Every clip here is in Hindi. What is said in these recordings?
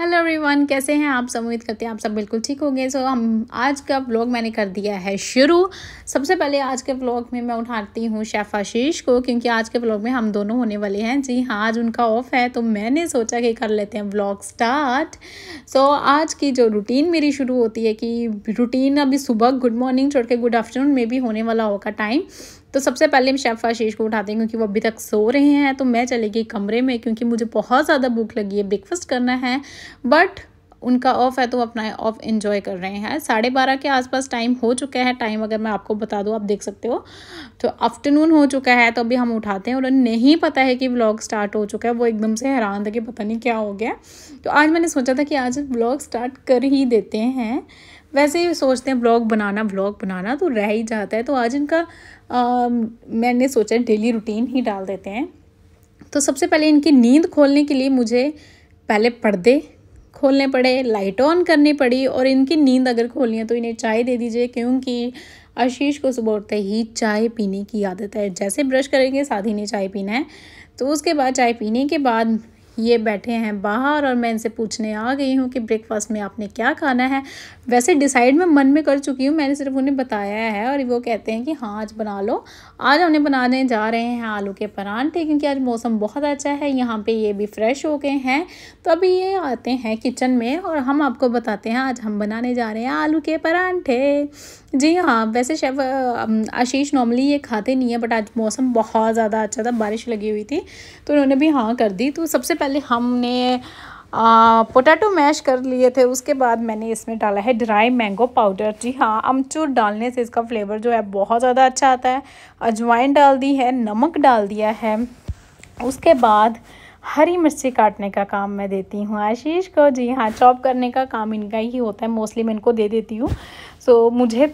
हेलो एवरीवन कैसे हैं आप सब उम्मीद करते हैं आप सब बिल्कुल ठीक होंगे सो हम आज का ब्लॉग मैंने कर दिया है शुरू सबसे पहले आज के ब्लॉग में मैं उठाती हूँ शेफ आशीष को क्योंकि आज के ब्लॉग में हम दोनों होने वाले हैं जी हाँ आज उनका ऑफ है तो मैंने सोचा कि कर लेते हैं ब्लॉग स्टार्ट सो आज की जो रूटीन मेरी शुरू होती है कि रूटीन अभी सुबह गुड मॉर्निंग छोड़ के गुड आफ्टरनून में भी होने वाला होगा टाइम तो सबसे पहले मैं शेफ़ आशीष को उठाते हैं क्योंकि वो अभी तक सो रहे हैं तो मैं चले गई कमरे में क्योंकि मुझे बहुत ज़्यादा भूख लगी है ब्रेकफास्ट करना है बट उनका ऑफ़ है तो अपना ऑफ़ इन्जॉय कर रहे हैं साढ़े बारह के आसपास टाइम हो चुका है टाइम अगर मैं आपको बता दूँ आप देख सकते हो तो आफ्टरनून हो चुका है तो अभी हम उठाते हैं और नहीं पता है कि व्लॉग स्टार्ट हो चुका है वो एकदम से हैरान था कि पता नहीं क्या हो गया तो आज मैंने सोचा था कि आज व्लॉग स्टार्ट कर ही देते हैं वैसे ही सोचते हैं ब्लॉग बनाना ब्लॉग बनाना तो रह ही जाता है तो आज इनका आ, मैंने सोचा डेली रूटीन ही डाल देते हैं तो सबसे पहले इनकी नींद खोलने के लिए मुझे पहले पर्दे खोलने पड़े लाइट ऑन करनी पड़ी और इनकी नींद अगर खोलनी है तो इन्हें चाय दे दीजिए क्योंकि आशीष को सुबह उठते ही चाय पीने की आदत है जैसे ब्रश करेंगे साथ ही ने चाय पीना है तो उसके बाद चाय पीने के बाद ये बैठे हैं बाहर और मैं इनसे पूछने आ गई हूँ कि ब्रेकफास्ट में आपने क्या खाना है वैसे डिसाइड मैं मन में कर चुकी हूँ मैंने सिर्फ उन्हें बताया है और वो कहते हैं कि हाँ आज बना लो आज हमने बनाने जा रहे हैं आलू के परांठे क्योंकि आज मौसम बहुत अच्छा है यहाँ पर ये भी फ्रेश हो गए हैं तो अभी ये आते हैं किचन में और हम आपको बताते हैं आज हम बनाने जा रहे हैं आलू के परांठे जी हाँ वैसे शेफ आशीष नॉर्मली ये खाते नहीं है बट आज मौसम बहुत ज़्यादा अच्छा था बारिश लगी हुई थी तो उन्होंने भी हाँ कर दी तो सबसे पहले हमने पोटैटो मैश कर लिए थे उसके बाद मैंने इसमें डाला है ड्राई मैंगो पाउडर जी हाँ अमचूर डालने से इसका फ्लेवर जो है बहुत ज़्यादा अच्छा आता है अजवाइन डाल दी है नमक डाल दिया है उसके बाद हरी मिर्ची काटने का काम मैं देती हूँ आशीष को जी हाँ चॉप करने का काम इनका ही होता है मोस्टली मैं इनको दे देती हूँ सो तो so, मुझे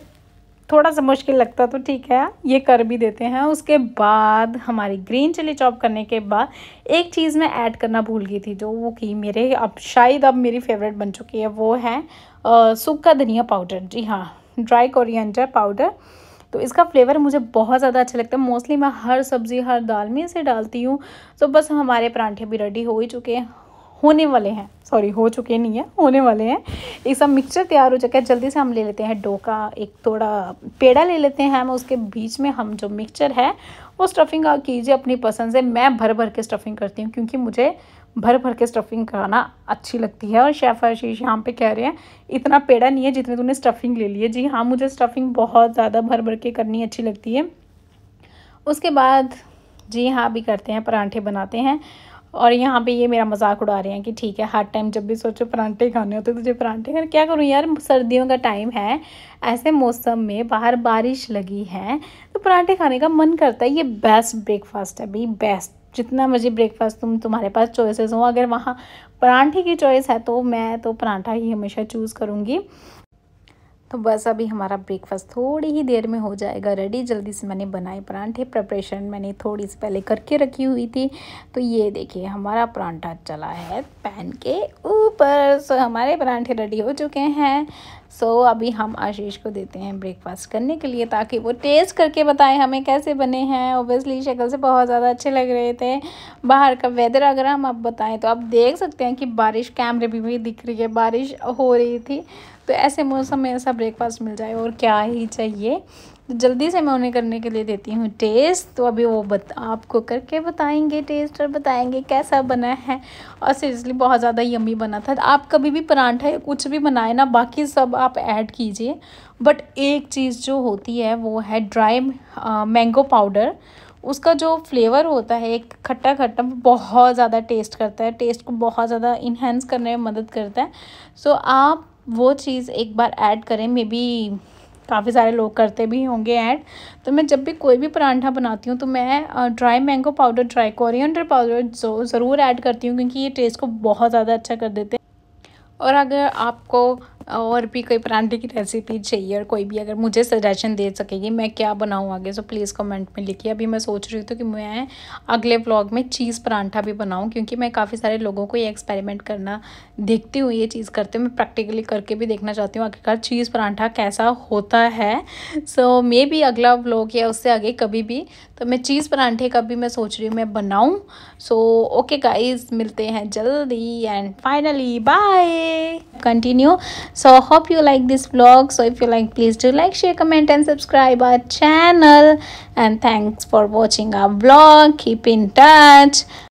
थोड़ा सा मुश्किल लगता तो ठीक है ये कर भी देते हैं उसके बाद हमारी ग्रीन चिली चॉप करने के बाद एक चीज़ मैं ऐड करना भूल गई थी जो वो की मेरे अब शायद अब मेरी फेवरेट बन चुकी है वो है सूखा धनिया पाउडर जी हाँ ड्राई कोरिएंडर पाउडर तो इसका फ्लेवर मुझे बहुत ज़्यादा अच्छा लगता है मोस्टली मैं हर सब्ज़ी हर दाल में इसे डालती हूँ तो बस हमारे परांठे भी रेडी हो ही चुके हैं होने वाले हैं सॉरी हो चुके नहीं है होने वाले हैं ये सब मिक्सचर तैयार हो चुका है जल्दी से हम ले लेते हैं डोका एक थोड़ा पेड़ा ले लेते हैं हम उसके बीच में हम जो मिक्सचर है वो स्टफिंग कीजिए अपनी पसंद से मैं भर भर के स्टफिंग करती हूँ क्योंकि मुझे भर भर के स्टफिंग कराना अच्छी लगती है और शेफ़ आशीष यहाँ पे कह रहे हैं इतना पेड़ा नहीं है जितने तूने स्टफिंग ले ली है जी हाँ मुझे स्टफिंग बहुत ज़्यादा भर भर के करनी अच्छी लगती है उसके बाद जी हाँ भी करते हैं परांठे बनाते हैं और यहाँ पे ये मेरा मजाक उड़ा रहे हैं कि ठीक है हर टाइम जब भी सोचो परांठे खाने होते तुझे तो परांठे खाने क्या करूँ यार सर्दियों का टाइम है ऐसे मौसम में बाहर बारिश लगी है तो परांठे खाने का मन करता है ये बेस्ट ब्रेकफास्ट है भाई बेस्ट जितना मर्जी ब्रेकफास्ट तुम तुम्हारे पास चॉइसेस हो अगर वहाँ परांठे की चॉइस है तो मैं तो परांठा ही हमेशा चूज़ करूँगी तो बस अभी हमारा ब्रेकफास्ट थोड़ी ही देर में हो जाएगा रेडी जल्दी से मैंने बनाए परांठे प्रिपरेशन मैंने थोड़ी सी पहले करके रखी हुई थी तो ये देखिए हमारा परांठा चला है पैन के ऊपर सो हमारे परांठे रेडी हो चुके हैं सो so, अभी हम आशीष को देते हैं ब्रेकफास्ट करने के लिए ताकि वो टेस्ट करके बताएं हमें कैसे बने हैं ओबियसली शक्ल से बहुत ज़्यादा अच्छे लग रहे थे बाहर का वेदर अगर हम अब बताएं तो आप देख सकते हैं कि बारिश कैमरे भी, भी दिख रही है बारिश हो रही थी तो ऐसे मौसम में ऐसा ब्रेकफास्ट मिल जाए और क्या ही चाहिए तो जल्दी से मैं उन्हें करने के लिए देती हूँ टेस्ट तो अभी वो बत आपको करके बताएंगे टेस्ट और बताएंगे कैसा बना है और सीरियसली बहुत ज़्यादा यमी बना था आप कभी भी परांठा या कुछ भी बनाए ना बाकी सब आप ऐड कीजिए बट एक चीज़ जो होती है वो है ड्राई मैंगो पाउडर उसका जो फ्लेवर होता है एक खट्टा खट्टा बहुत ज़्यादा टेस्ट करता है टेस्ट को बहुत ज़्यादा इन्हेंस करने में मदद करता है सो so, आप वो चीज़ एक बार ऐड करें मे बी काफ़ी सारे लोग करते भी होंगे ऐड तो मैं जब भी कोई भी परांठा बनाती हूँ तो मैं dry mango powder dry coriander powder ज़रूर ऐड करती हूँ क्योंकि ये टेस्ट को बहुत ज़्यादा अच्छा कर देते हैं और अगर आपको और भी कोई परांठे की रेसिपी चाहिए और कोई भी अगर मुझे सजेशन दे सकेगी मैं क्या बनाऊँ आगे सो प्लीज़ कमेंट में लिखिए अभी मैं सोच रही थी तो कि मैं अगले ब्लॉग में चीज़ परांठा भी बनाऊँ क्योंकि मैं काफ़ी सारे लोगों को ये एक्सपेरिमेंट करना देखती हूँ ये चीज़ करते हुए मैं प्रैक्टिकली करके भी देखना चाहती हूँ आखिरकार चीज़ परांठा कैसा होता है सो मे भी अगला ब्लॉग या उससे आगे कभी भी तो मैं चीज़ परांठे का भी मैं सोच रही हूँ मैं बनाऊँ सो ओके गाइज मिलते हैं जल्दी and finally bye continue so hope you like this vlog so if you like please do like share comment and subscribe our channel and thanks for watching our vlog keep in touch